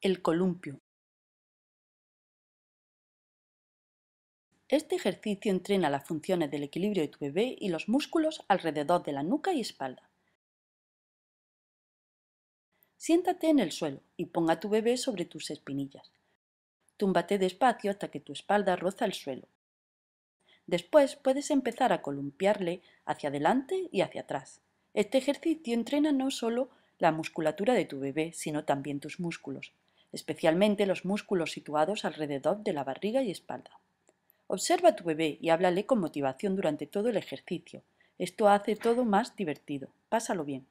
El columpio. Este ejercicio entrena las funciones del equilibrio de tu bebé y los músculos alrededor de la nuca y espalda. Siéntate en el suelo y ponga tu bebé sobre tus espinillas. Túmbate despacio hasta que tu espalda roza el suelo. Después puedes empezar a columpiarle hacia adelante y hacia atrás. Este ejercicio entrena no solo la musculatura de tu bebé, sino también tus músculos especialmente los músculos situados alrededor de la barriga y espalda. Observa a tu bebé y háblale con motivación durante todo el ejercicio. Esto hace todo más divertido. Pásalo bien.